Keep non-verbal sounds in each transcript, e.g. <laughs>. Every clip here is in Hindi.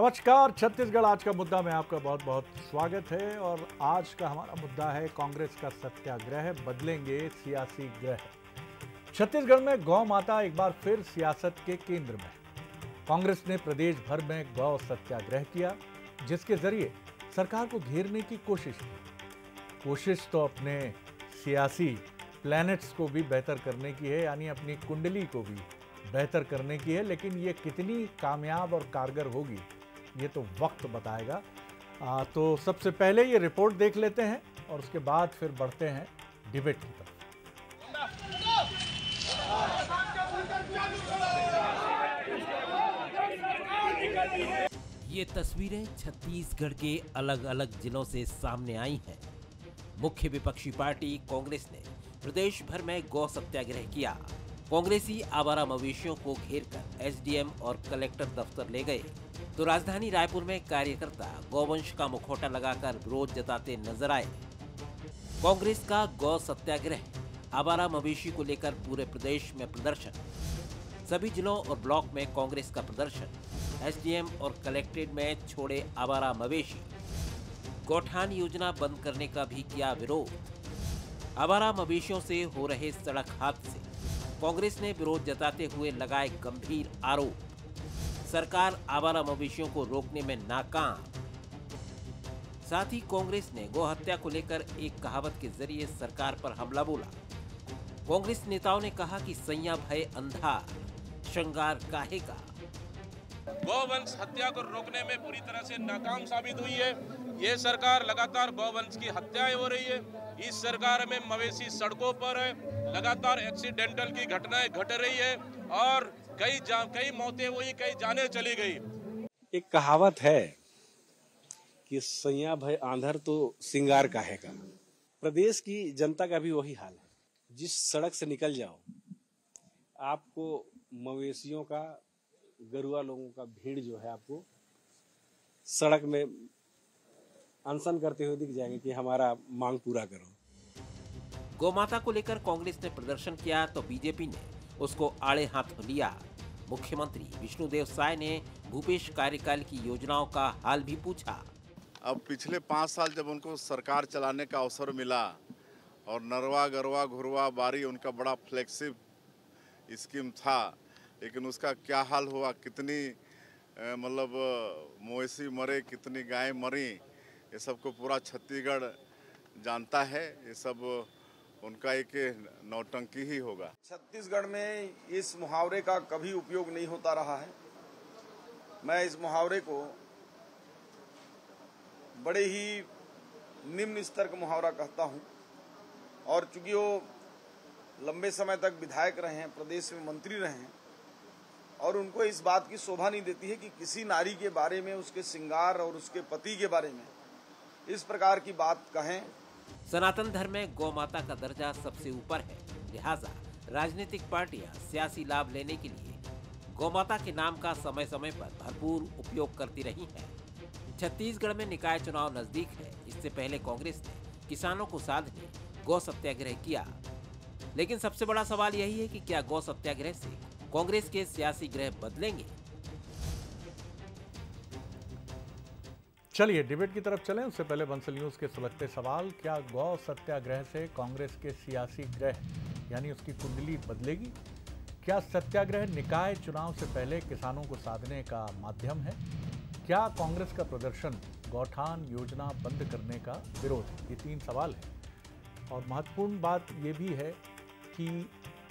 नमस्कार छत्तीसगढ़ आज का मुद्दा में आपका बहुत बहुत स्वागत है और आज का हमारा मुद्दा है कांग्रेस का सत्याग्रह बदलेंगे सियासी ग्रह छत्तीसगढ़ में गौ माता एक बार फिर सियासत के केंद्र में कांग्रेस ने प्रदेश भर में गौ सत्याग्रह किया जिसके जरिए सरकार को घेरने की कोशिश की कोशिश तो अपने सियासी प्लैनेट्स को भी बेहतर करने की है यानी अपनी कुंडली को भी बेहतर करने की है लेकिन ये कितनी कामयाब और कारगर होगी ये तो वक्त बताएगा आ, तो सबसे पहले ये रिपोर्ट देख लेते हैं और उसके बाद फिर बढ़ते हैं डिबेट की तरफ ये तस्वीरें छत्तीसगढ़ के अलग अलग जिलों से सामने आई हैं मुख्य विपक्षी पार्टी कांग्रेस ने प्रदेश भर में गौ सत्याग्रह किया कांग्रेसी आवारा मवेशियों को घेर कर एसडीएम और कलेक्टर दफ्तर ले गए तो राजधानी रायपुर में कार्यकर्ता गौवंश का मुखौटा लगाकर विरोध जताते नजर आए कांग्रेस का गौ सत्याग्रह आवारा मवेशी को लेकर पूरे प्रदेश में प्रदर्शन सभी जिलों और ब्लॉक में कांग्रेस का प्रदर्शन एसडीएम और कलेक्ट्रेट में छोड़े आवारा मवेशी गौठान योजना बंद करने का भी किया विरोध आवारा मवेशियों से हो रहे सड़क हादसे कांग्रेस ने विरोध जताते हुए लगाए गंभीर आरोप सरकार आवारा मवेशियों को रोकने में नाकाम साथ ही कांग्रेस ने गो हत्या को लेकर एक कहावत के जरिए सरकार पर हमला बोला कांग्रेस नेताओं ने कहा कि संया भय अंधा श्रृंगार काहे का गौवंश हत्या को रोकने में पूरी तरह से नाकाम साबित हुई है ये सरकार लगातार गौवंश की हत्याएं हो रही है इस सरकार में मवेशी सड़कों पर है लगातार एक्सीडेंटल की घटनाएं घट रही है और कई जान कई मौतें हुई कई जाने चली गई एक कहावत है कि सैया भाई आंधर तो सिंगार का है का प्रदेश की जनता का भी वही हाल है जिस सड़क से निकल जाओ आपको मवेशियों का गरुआ लोगों का भीड़ जो है आपको सड़क में अनशन करते हुए दिख जाएंगे कि हमारा मांग पूरा करो गौमाता को लेकर कांग्रेस ने प्रदर्शन किया तो बीजेपी ने उसको आड़े हाथ लिया मुख्यमंत्री विष्णुदेव साय ने भूपेश कार्यकाल की योजनाओं का हाल भी पूछा अब पिछले पाँच साल जब उनको सरकार चलाने का अवसर मिला और नरवा गरवा घुरवा बारी उनका बड़ा फ्लैगशिप स्कीम था लेकिन उसका क्या हाल हुआ कितनी मतलब मवेशी मरे कितनी गायें मरी ये सबको पूरा छत्तीसगढ़ जानता है ये सब उनका एक नौटंकी ही होगा छत्तीसगढ़ में इस मुहावरे का कभी उपयोग नहीं होता रहा है मैं इस मुहावरे को बड़े ही निम्न स्तर का मुहावरा कहता हूं और चूंकि वो लंबे समय तक विधायक रहे हैं प्रदेश में मंत्री रहे हैं और उनको इस बात की शोभा नहीं देती है कि किसी नारी के बारे में उसके श्रृंगार और उसके पति के बारे में इस प्रकार की बात कहें सनातन धर्म में गौ माता का दर्जा सबसे ऊपर है लिहाजा राजनीतिक पार्टियां सियासी लाभ लेने के लिए गौ माता के नाम का समय समय पर भरपूर उपयोग करती रही हैं छत्तीसगढ़ में निकाय चुनाव नजदीक है इससे पहले कांग्रेस ने किसानों को साधने गौ सत्याग्रह किया लेकिन सबसे बड़ा सवाल यही है कि क्या गौ सत्याग्रह से कांग्रेस के सियासी ग्रह बदलेंगे चलिए डिबेट की तरफ चलें उससे पहले बंसल न्यूज के सुलगते सवाल क्या गौ सत्याग्रह से कांग्रेस के सियासी ग्रह यानी उसकी कुंडली बदलेगी क्या सत्याग्रह निकाय चुनाव से पहले किसानों को साधने का माध्यम है क्या कांग्रेस का प्रदर्शन गौठान योजना बंद करने का विरोध ये तीन सवाल है और महत्वपूर्ण बात ये भी है कि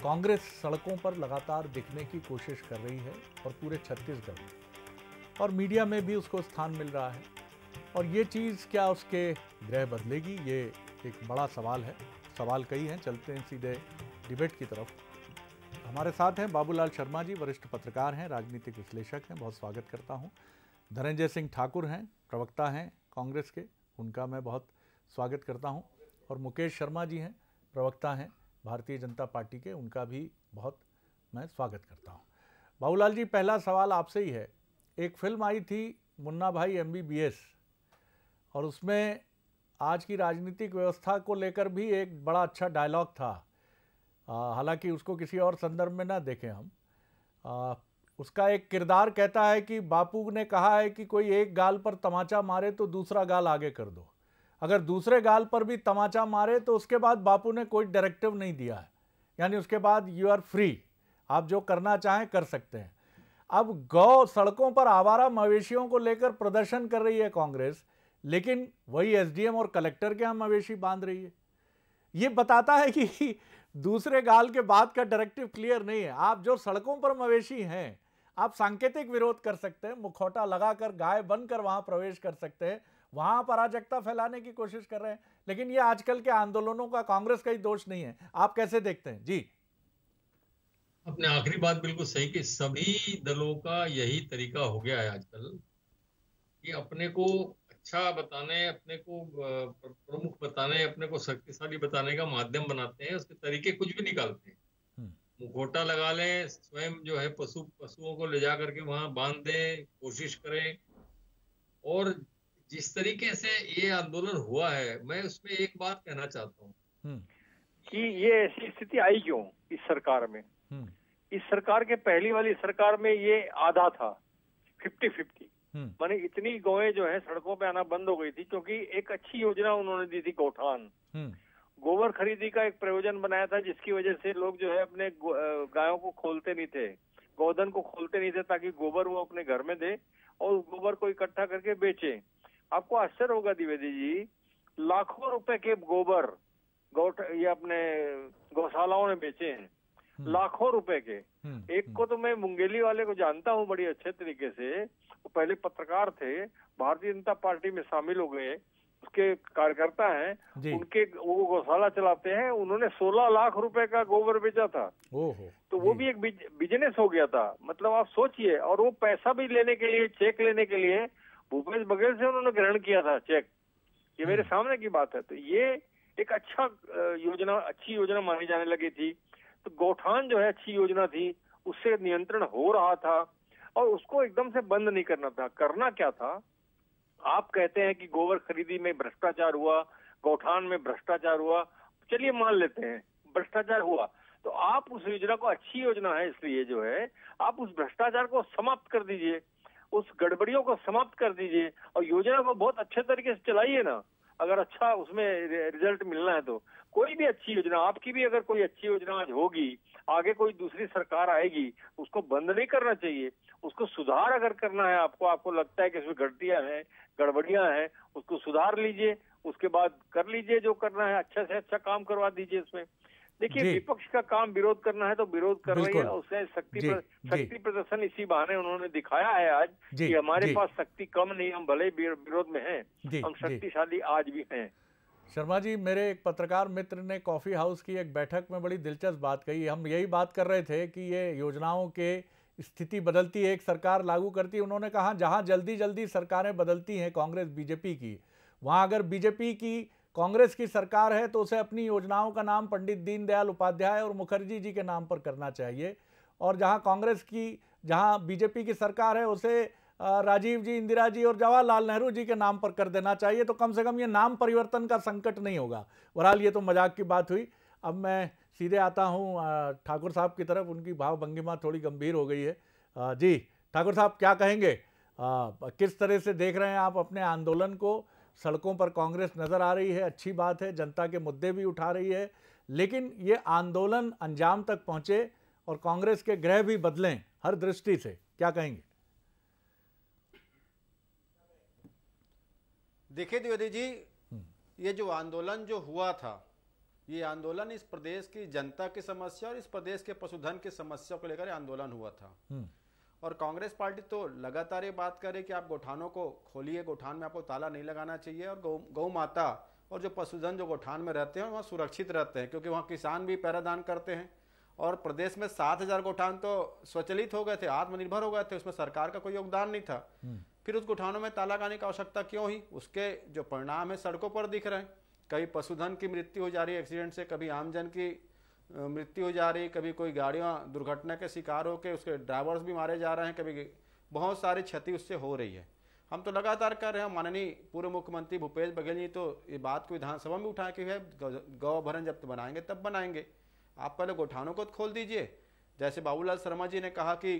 कांग्रेस सड़कों पर लगातार दिखने की कोशिश कर रही है और पूरे छत्तीसगढ़ में और मीडिया में भी उसको स्थान मिल रहा है और ये चीज़ क्या उसके ग्रह बदलेगी ये एक बड़ा सवाल है सवाल कई हैं चलते हैं सीधे डिबेट की तरफ हमारे साथ हैं बाबूलाल शर्मा जी वरिष्ठ पत्रकार हैं राजनीतिक विश्लेषक हैं बहुत स्वागत करता हूं धनंजय सिंह ठाकुर हैं प्रवक्ता हैं कांग्रेस के उनका मैं बहुत स्वागत करता हूं और मुकेश शर्मा जी हैं प्रवक्ता हैं भारतीय जनता पार्टी के उनका भी बहुत मैं स्वागत करता हूँ बाबूलाल जी पहला सवाल आपसे ही है एक फिल्म आई थी मुन्ना भाई एम और उसमें आज की राजनीतिक व्यवस्था को लेकर भी एक बड़ा अच्छा डायलॉग था हालांकि उसको किसी और संदर्भ में ना देखें हम आ, उसका एक किरदार कहता है कि बापू ने कहा है कि कोई एक गाल पर तमाचा मारे तो दूसरा गाल आगे कर दो अगर दूसरे गाल पर भी तमाचा मारे तो उसके बाद बापू ने कोई डायरेक्टिव नहीं दिया है यानी उसके बाद यू आर फ्री आप जो करना चाहें कर सकते हैं अब गौ सड़कों पर आवारा मवेशियों को लेकर प्रदर्शन कर रही है कांग्रेस लेकिन वही एसडीएम और कलेक्टर के हम मवेशी बांध रही है ये बताता है कि <laughs> दूसरे गाल के बाद का डायरेक्टिव क्लियर नहीं है आप जो सड़कों पर मवेशी हैं आप सांकेतिक विरोध कर सकते हैं मुखौटा लगाकर गाय बनकर वहां प्रवेश कर सकते हैं वहां पर अराजकता फैलाने की कोशिश कर रहे हैं लेकिन ये आजकल के आंदोलनों का कांग्रेस का ही दोष नहीं है आप कैसे देखते हैं जी अपने आखिरी बात बिल्कुल सही कि सभी दलों का यही तरीका हो गया है आजकल कि अपने को अच्छा बताने अपने को प्रमुख बताने अपने को शक्तिशाली बताने का माध्यम बनाते हैं उसके तरीके कुछ भी निकालते हैं हम्म। मुखोटा लगा लें स्वयं जो है पशु पशुओं को ले जा करके वहां बांध दें कोशिश करें और जिस तरीके से ये आंदोलन हुआ है मैं उसमें एक बात कहना चाहता हूँ हम्म। कि ये ऐसी स्थिति आई क्यों इस सरकार में हम्म। इस सरकार के पहली वाली सरकार में ये आधा था फिफ्टी फिफ्टी मैंने हम्म। इतनी गोए जो है सड़कों पे आना बंद हो गई थी क्योंकि एक अच्छी योजना उन्होंने दी थी गौठान हम्म। गोबर खरीदी का एक प्रयोजन बनाया था जिसकी वजह से लोग जो है अपने गायों को खोलते नहीं थे गोधन को खोलते नहीं थे ताकि गोबर वो अपने घर में दे और गोबर को इकट्ठा करके बेचे आपको आश्चर्य होगा द्विवेदी जी लाखों रुपए के गोबर गौठ ये अपने गौशालाओं ने बेचे हैं हम्म। लाखों रुपए के हम्म, एक हम्म। को तो मैं मुंगेली वाले को जानता हूँ बड़ी अच्छे तरीके से वो पहले पत्रकार थे भारतीय जनता पार्टी में शामिल हो गए उसके कार्यकर्ता हैं उनके वो गौशाला चलाते हैं उन्होंने 16 लाख रुपए का गोबर बेचा था तो वो भी एक बिजनेस हो गया था मतलब आप सोचिए और वो पैसा भी लेने के लिए चेक लेने के लिए भूपेश बघेल से उन्होंने ग्रहण किया था चेक ये मेरे सामने की बात है तो ये एक अच्छा योजना अच्छी योजना मानी जाने लगी थी तो गौठान जो है अच्छी योजना थी उससे नियंत्रण हो रहा था और उसको एकदम से बंद नहीं करना था करना क्या था आप कहते हैं कि गोबर खरीदी में भ्रष्टाचार हुआ गौठान में भ्रष्टाचार हुआ चलिए मान लेते हैं भ्रष्टाचार हुआ तो आप उस योजना को अच्छी योजना है इसलिए जो है आप उस भ्रष्टाचार को समाप्त कर दीजिए उस गड़बड़ियों को समाप्त कर दीजिए और योजना को बहुत अच्छे तरीके से चलाइए ना अगर अच्छा उसमें रिजल्ट मिलना है तो कोई भी अच्छी योजना आपकी भी अगर कोई अच्छी योजना आज होगी आगे कोई दूसरी सरकार आएगी उसको बंद नहीं करना चाहिए उसको सुधार अगर करना है आपको आपको लगता है कि इसमें गड़तियां हैं गड़बड़ियां हैं उसको सुधार लीजिए उसके बाद कर लीजिए जो करना है अच्छा से अच्छा काम करवा दीजिए उसमें देखिए विपक्ष का काम विरोध करना है तो विरोध कर रही है उसने शक्ति पर, शक्ति प्रदर्शन इसी बहाने उन्होंने दिखाया है आज कि हमारे पास शक्ति कम नहीं हम भले विरोध में हैं हम शक्तिशाली आज भी हैं शर्मा जी मेरे एक पत्रकार मित्र ने कॉफ़ी हाउस की एक बैठक में बड़ी दिलचस्प बात कही हम यही बात कर रहे थे कि ये योजनाओं के स्थिति बदलती है एक सरकार लागू करती है उन्होंने कहा जहाँ जल्दी जल्दी सरकारें बदलती हैं कांग्रेस बीजेपी की वहाँ अगर बीजेपी की कांग्रेस की सरकार है तो उसे अपनी योजनाओं का नाम पंडित दीनदयाल उपाध्याय और मुखर्जी जी के नाम पर करना चाहिए और जहाँ कांग्रेस की जहाँ बीजेपी की सरकार है उसे राजीव जी इंदिरा जी और जवाहरलाल नेहरू जी के नाम पर कर देना चाहिए तो कम से कम ये नाम परिवर्तन का संकट नहीं होगा बहरहाल ये तो मजाक की बात हुई अब मैं सीधे आता हूँ ठाकुर साहब की तरफ उनकी भाव भंगिमा थोड़ी गंभीर हो गई है जी ठाकुर साहब क्या कहेंगे आ, किस तरह से देख रहे हैं आप अपने आंदोलन को सड़कों पर कांग्रेस नज़र आ रही है अच्छी बात है जनता के मुद्दे भी उठा रही है लेकिन ये आंदोलन अंजाम तक पहुँचे और कांग्रेस के ग्रह भी बदलें हर दृष्टि से क्या कहेंगे देखिए तो द्विवेदी जी हम्म। ये जो आंदोलन जो हुआ था ये आंदोलन इस प्रदेश की जनता की समस्या और इस प्रदेश के पशुधन की समस्या को लेकर आंदोलन हुआ था हम्म। और कांग्रेस पार्टी तो लगातार ये बात करे कि आप गोठानों को खोलिए गोठान में आपको ताला नहीं लगाना चाहिए और गौ गौ माता और जो पशुधन जो गोठान में रहते हैं वहाँ सुरक्षित रहते हैं क्योंकि वहाँ किसान भी पैरादान करते हैं और प्रदेश में सात हजार गोठान तो स्वचलित हो गए थे आत्मनिर्भर हो गए थे उसमें सरकार का कोई योगदान नहीं था हम्म। फिर उस गुठानों में ताला लगाने की आवश्यकता क्यों हुई उसके जो परिणाम है सड़कों पर दिख रहे हैं कभी पशुधन की मृत्यु हो जा रही है एक्सीडेंट से कभी आमजन की मृत्यु हो जा रही है कभी कोई गाड़ियाँ दुर्घटना के शिकार होकर उसके ड्राइवर्स भी मारे जा रहे हैं कभी बहुत सारी क्षति उससे हो रही है हम तो लगातार कर रहे हैं माननीय पूर्व मुख्यमंत्री भूपेश बघेल जी तो ये बात को विधानसभा में उठा के है गौ भरण जब बनाएंगे तब बनाएंगे आप पहले गोठानों को खोल दीजिए जैसे बाबूलाल शर्मा जी ने कहा कि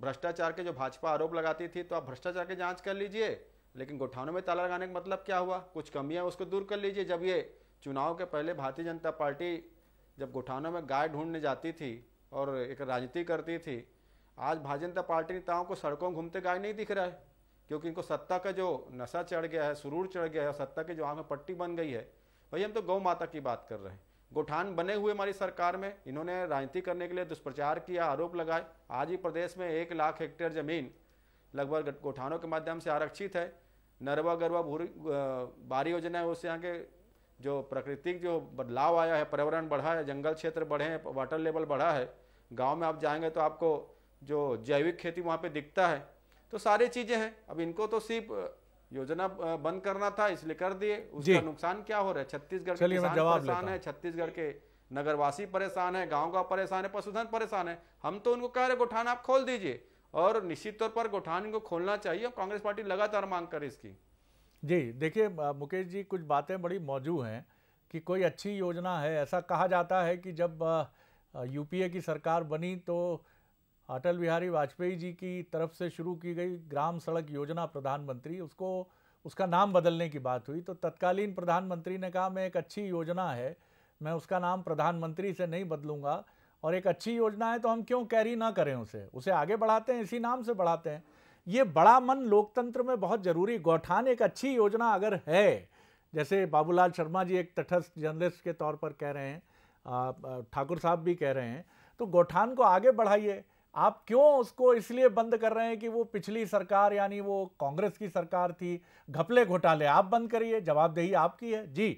भ्रष्टाचार के जो भाजपा आरोप लगाती थी तो आप भ्रष्टाचार की जांच कर लीजिए लेकिन गोठानों में ताला लगाने का मतलब क्या हुआ कुछ कमियां उसको दूर कर लीजिए जब ये चुनाव के पहले भारतीय जनता पार्टी जब गोठानों में गाय ढूंढने जाती थी और एक राजनीति करती थी आज भारतीय जनता पार्टी नेताओं को सड़कों में घूमते गाय नहीं दिख रहा है क्योंकि इनको सत्ता का जो नशा चढ़ गया है सुरूर चढ़ गया है सत्ता की जो आँख में पट्टी बन गई है भाई हम तो गौ माता की बात कर रहे हैं गोठान बने हुए हमारी सरकार में इन्होंने राजनीति करने के लिए दुष्प्रचार किया आरोप लगाए आज ही प्रदेश में एक लाख हेक्टेयर जमीन लगभग गोठानों के माध्यम से आरक्षित है नरवा गरवा भूरी बारी योजना है उससे यहाँ के जो प्राकृतिक जो बदलाव आया है पर्यावरण बढ़ा है जंगल क्षेत्र बढ़े हैं वाटर लेवल बढ़ा है गाँव में आप जाएंगे तो आपको जो जैविक खेती वहाँ पर दिखता है तो सारी चीज़ें हैं अब इनको तो सिर्फ योजना बंद करना था इसलिए कर दिए उसका नुकसान क्या हो रहा है छत्तीसगढ़ के किसान परेशान है छत्तीसगढ़ के नगरवासी परेशान है गांव का परेशान है पशुधन परेशान है हम तो उनको कह रहे गोठान आप खोल दीजिए और निश्चित तौर पर गोठान को खोलना चाहिए कांग्रेस पार्टी लगातार मांग करे इसकी जी देखिए मुकेश जी कुछ बातें बड़ी मौजूद हैं कि कोई अच्छी योजना है ऐसा कहा जाता है कि जब यूपीए की सरकार बनी तो अटल बिहारी वाजपेयी जी की तरफ से शुरू की गई ग्राम सड़क योजना प्रधानमंत्री उसको उसका नाम बदलने की बात हुई तो तत्कालीन प्रधानमंत्री ने कहा मैं एक अच्छी योजना है मैं उसका नाम प्रधानमंत्री से नहीं बदलूंगा और एक अच्छी योजना है तो हम क्यों कैरी ना करें उसे उसे आगे बढ़ाते हैं इसी नाम से बढ़ाते हैं ये बड़ा मन लोकतंत्र में बहुत जरूरी गौठान एक अच्छी योजना अगर है जैसे बाबूलाल शर्मा जी एक तटस्थ जर्नलिस्ट के तौर पर कह रहे हैं ठाकुर साहब भी कह रहे हैं तो गौठान को आगे बढ़ाइए आप क्यों उसको इसलिए बंद कर रहे हैं कि वो पिछली सरकार यानी वो कांग्रेस की सरकार थी घपले घोटाले आप बंद करिए जवाबदेही आपकी है जी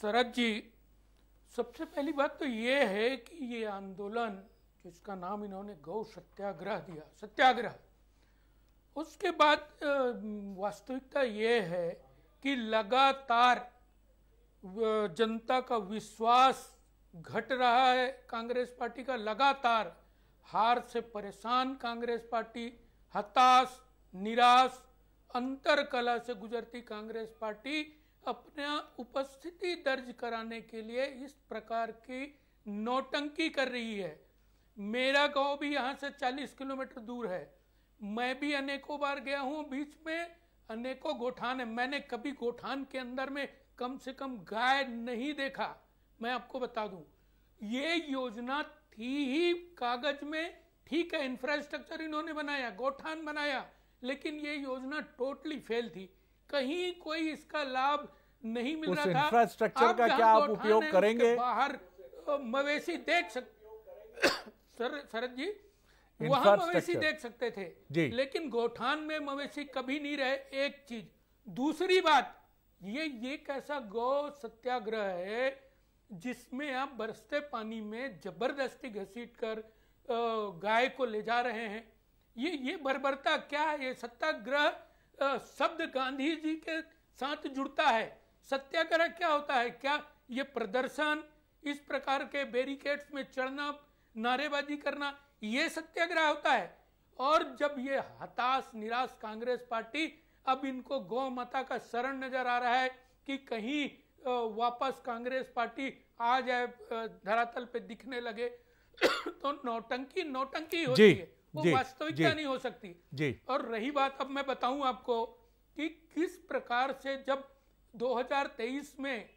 शरद जी सबसे पहली बात तो ये है कि ये आंदोलन जिसका नाम इन्होंने गौ सत्याग्रह दिया सत्याग्रह उसके बाद वास्तविकता ये है कि लगातार जनता का विश्वास घट रहा है कांग्रेस पार्टी का लगातार हार से परेशान कांग्रेस पार्टी हताश निराश अंतर कला से गुजरती कांग्रेस पार्टी अपना उपस्थिति दर्ज कराने के लिए इस प्रकार की नौटंकी कर रही है मेरा गांव भी यहाँ से 40 किलोमीटर दूर है मैं भी अनेकों बार गया हूँ बीच में अनेकों गोठान है मैंने कभी गोठान के अंदर में कम से कम गाय नहीं देखा मैं आपको बता दूं ये योजना थी ही कागज में ठीक है इंफ्रास्ट्रक्चर इन्होंने बनाया गोठान बनाया लेकिन ये योजना टोटली फेल थी कहीं कोई इसका लाभ नहीं मिल रहा था इंफ्रास्ट्रक्चर का क्या आप उपयोग करेंगे बाहर मवेशी देख सकते <coughs> शरद जी वहां मवेशी देख सकते थे जी। लेकिन गोठान में मवेशी कभी नहीं रहे एक चीज दूसरी बात ये ये कैसा गौ सत्याग्रह है जिसमें आप बरसते पानी में जबरदस्ती घसीट कर गाय को ले जा रहे हैं ये ये बर्बरता क्या है ये सत्याग्रह शब्द गांधी जी के साथ जुड़ता है सत्याग्रह क्या होता है क्या ये प्रदर्शन इस प्रकार के बैरिकेड्स में चढ़ना नारेबाजी करना ये सत्याग्रह होता है और जब ये हताश निराश कांग्रेस पार्टी अब इनको गौ माता का शरण नजर आ रहा है कि कहीं वापस कांग्रेस पार्टी आ जाए धरातल पे दिखने लगे <coughs> तो नौटंकी नौटंकी होती है वो वास्तविकता नहीं हो सकती जी और रही बात अब मैं बताऊं आपको कि किस प्रकार से जब 2023 में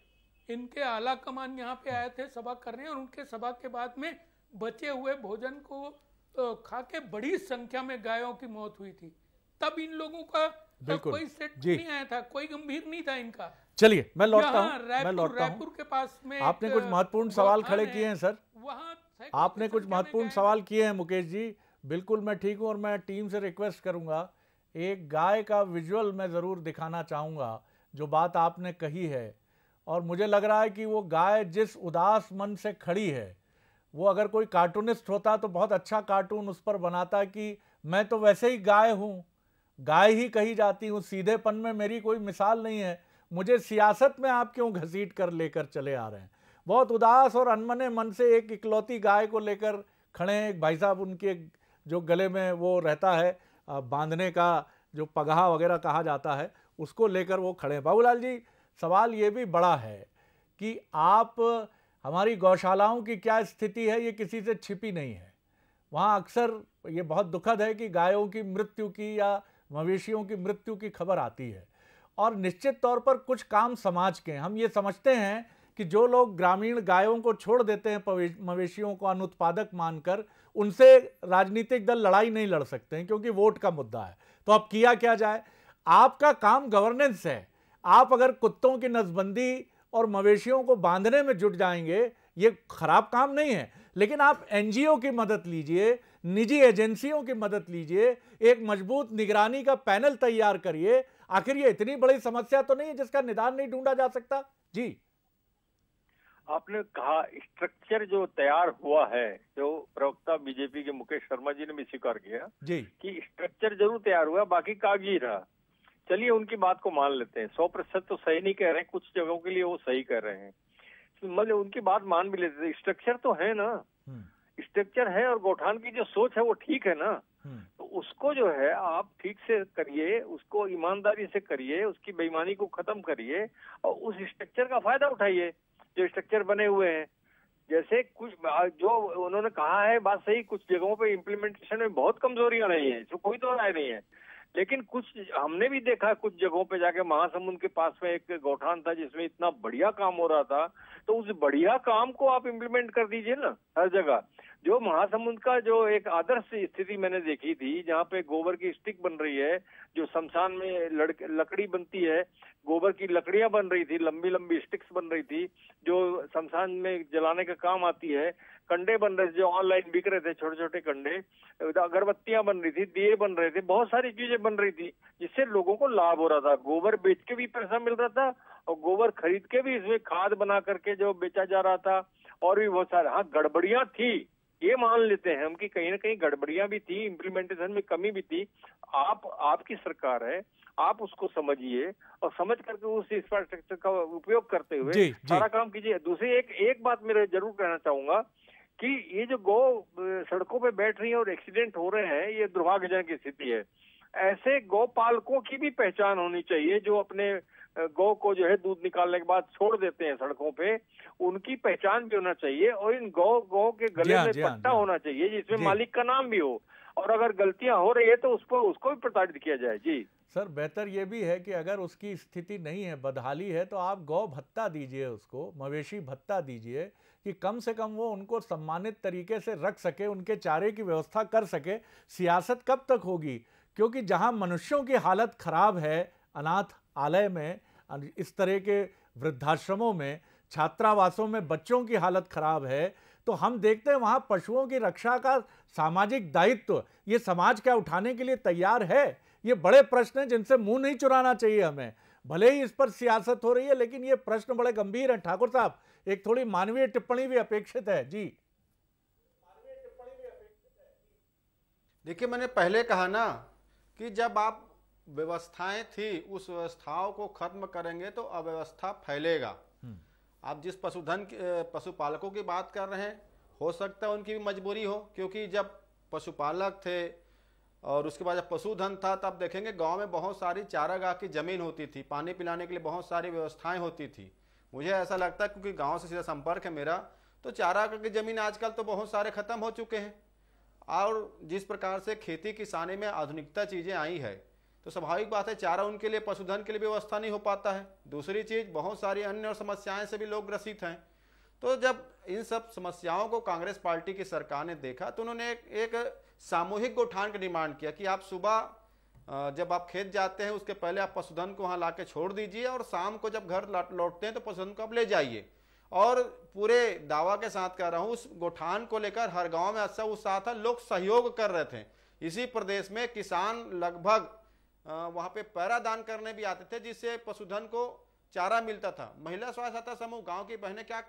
इनके आला कमान यहाँ पे आए थे सभा करने और उनके सभा के बाद में बचे हुए भोजन को तो खा के बड़ी संख्या में गायों की मौत हुई थी तब इन लोगों का कोई सेट नहीं आया था कोई गंभीर नहीं था इनका चलिए मैं लौटता हूँ मैं लौटता हूँ आपने कुछ महत्वपूर्ण सवाल खड़े किए हैं सर आपने कुछ महत्वपूर्ण सवाल किए हैं मुकेश जी बिल्कुल मैं ठीक हूँ और मैं टीम से रिक्वेस्ट करूँगा एक गाय का विजुअल मैं ज़रूर दिखाना चाहूँगा जो बात आपने कही है और मुझे लग रहा है कि वो गाय जिस उदास मन से खड़ी है वो अगर कोई कार्टूनिस्ट होता तो बहुत अच्छा कार्टून उस पर बनाता कि मैं तो वैसे ही गाय हूँ गाय ही कही जाती हूँ सीधेपन में मेरी कोई मिसाल नहीं है मुझे सियासत में आप क्यों घसीट कर लेकर चले आ रहे हैं बहुत उदास और अनमने मन से एक इकलौती गाय को लेकर खड़े हैं एक भाई साहब उनके जो गले में वो रहता है बांधने का जो पगहा वगैरह कहा जाता है उसको लेकर वो खड़े हैं बाबूलाल जी सवाल ये भी बड़ा है कि आप हमारी गौशालाओं की क्या स्थिति है ये किसी से छिपी नहीं है वहाँ अक्सर ये बहुत दुखद है कि गायों की मृत्यु की या मवेशियों की मृत्यु की खबर आती है और निश्चित तौर पर कुछ काम समाज के हम ये समझते हैं कि जो लोग ग्रामीण गायों को छोड़ देते हैं मवेशियों को अनुत्पादक मानकर उनसे राजनीतिक दल लड़ाई नहीं लड़ सकते हैं क्योंकि वोट का मुद्दा है तो अब किया क्या जाए आपका काम गवर्नेंस है आप अगर कुत्तों की नसबंदी और मवेशियों को बांधने में जुट जाएंगे ये खराब काम नहीं है लेकिन आप एनजीओ की मदद लीजिए निजी एजेंसियों की मदद लीजिए एक मजबूत निगरानी का पैनल तैयार करिए आखिर ये इतनी बड़ी समस्या तो नहीं है जिसका निदान नहीं ढूंढा जा सकता जी आपने कहा स्ट्रक्चर जो तैयार हुआ है जो प्रवक्ता बीजेपी के मुकेश शर्मा जी ने भी स्वीकार किया जी कि स्ट्रक्चर जरूर तैयार हुआ बाकी कागजी रहा चलिए उनकी बात को मान लेते हैं सौ प्रतिशत तो सही नहीं कह रहे हैं कुछ जगहों के लिए वो सही कह रहे हैं मतलब उनकी बात मान भी लेते हैं स्ट्रक्चर तो है ना स्ट्रक्चर हम्म। है और गौठान की जो सोच है वो ठीक है ना हम्म। उसको जो है आप ठीक से करिए उसको ईमानदारी से करिए उसकी बेईमानी को खत्म करिए और उस स्ट्रक्चर का फायदा उठाइए जो स्ट्रक्चर बने हुए हैं जैसे कुछ जो उन्होंने कहा है बात सही कुछ जगहों पे इम्प्लीमेंटेशन में बहुत कमजोरियां रही है जो कोई तो राय नहीं है लेकिन कुछ हमने भी देखा कुछ जगहों पे जाके महासमुंद के पास में एक गौठान था जिसमें इतना बढ़िया काम हो रहा था तो उस बढ़िया काम को आप इम्प्लीमेंट कर दीजिए ना हर जगह जो महासमुंद का जो एक आदर्श स्थिति मैंने देखी थी जहाँ पे गोबर की स्टिक बन रही है जो शमशान में लकड़ी बनती है गोबर की लकड़ियां बन रही थी लंबी लंबी स्टिक्स बन रही थी जो शमशान में जलाने का काम आती है कंडे बन रहे थे जो ऑनलाइन बिक रहे थे छोटे छोटे कंडे तो अगरबत्तियां बन रही थी दिए बन रहे थे बहुत सारी चीजें बन रही थी जिससे लोगों को लाभ हो रहा था गोबर बेच के भी पैसा मिल रहा था और गोबर खरीद के भी इसमें खाद बना करके जो बेचा जा रहा था और भी बहुत सारे हाँ गड़बड़ियां थी ये मान लेते हैं हम कि कहीं ना कहीं गड़बड़ियां भी थी इम्प्लीमेंटेशन में कमी भी थी आप आपकी सरकार है आप उसको समझिए और समझ करके उस इंफ्रास्ट्रक्चर का उपयोग करते हुए जी, सारा काम कीजिए दूसरी एक एक बात मेरे जरूर कहना चाहूंगा कि ये जो गौ सड़कों पे बैठ रही है और एक्सीडेंट हो रहे हैं ये दुर्भाग्यजनक स्थिति है ऐसे गौ पालकों की भी पहचान होनी चाहिए जो अपने गौ को जो है दूध निकालने के बाद छोड़ देते हैं सड़कों पे उनकी पहचान भी होना चाहिए और इन गौ गौ के गले हाँ, में हाँ, पट्टा हाँ। होना चाहिए जिसमें मालिक का नाम भी हो और अगर गलतियां हो रही है तो उसको उसको भी प्रताड़ित किया जाए जी सर बेहतर ये भी है कि अगर उसकी स्थिति नहीं है बदहाली है तो आप गौ भत्ता दीजिए उसको मवेशी भत्ता दीजिए कि कम से कम वो उनको सम्मानित तरीके से रख सके उनके चारे की व्यवस्था कर सके सियासत कब तक होगी क्योंकि जहाँ मनुष्यों की हालत ख़राब है अनाथ आलय में इस तरह के वृद्धाश्रमों में छात्रावासों में बच्चों की हालत ख़राब है तो हम देखते हैं वहाँ पशुओं की रक्षा का सामाजिक दायित्व ये समाज क्या उठाने के लिए तैयार है ये बड़े प्रश्न हैं जिनसे मुंह नहीं चुराना चाहिए हमें भले ही इस पर सियासत हो रही है लेकिन ये प्रश्न बड़े गंभीर हैं ठाकुर साहब एक थोड़ी मानवीय टिप्पणी भी अपेक्षित है जी देखिए मैंने पहले कहा ना कि जब आप व्यवस्थाएं थी उस व्यवस्थाओं को खत्म करेंगे तो अव्यवस्था फैलेगा हम्म। आप जिस पशुधन पशुपालकों की बात कर रहे हैं हो सकता है उनकी भी मजबूरी हो क्योंकि जब पशुपालक थे और उसके बाद जब पशुधन था तब देखेंगे गांव में बहुत सारी चारागाह की ज़मीन होती थी पानी पिलाने के लिए बहुत सारी व्यवस्थाएं होती थी मुझे ऐसा लगता है क्योंकि गाँव से सीधा संपर्क है मेरा तो चारागाह की ज़मीन आजकल तो बहुत सारे ख़त्म हो चुके हैं और जिस प्रकार से खेती किसानी में आधुनिकता चीज़ें आई है तो स्वाभाविक बात है चारा उनके लिए पशुधन के लिए व्यवस्था नहीं हो पाता है दूसरी चीज़ बहुत सारी अन्य और समस्याएं से भी लोग ग्रसित हैं तो जब इन सब समस्याओं को कांग्रेस पार्टी की सरकार ने देखा तो उन्होंने एक, एक सामूहिक गोठान का डिमांड किया कि आप सुबह जब आप खेत जाते हैं उसके पहले आप पशुधन को वहाँ ला के छोड़ दीजिए और शाम को जब घर लौटते हैं तो पशुधन को आप ले जाइए और पूरे दावा के साथ कह रहा हूँ उस गौठान को लेकर हर गांव में अच्छा उत्साह था लोग सहयोग कर रहे थे इसी प्रदेश में किसान लगभग वहाँ पे पैरा दान करने भी आते थे जिससे पशुधन को चारा मिलता था महिला स्वास्थ्य समूह गाँव की बहने क्या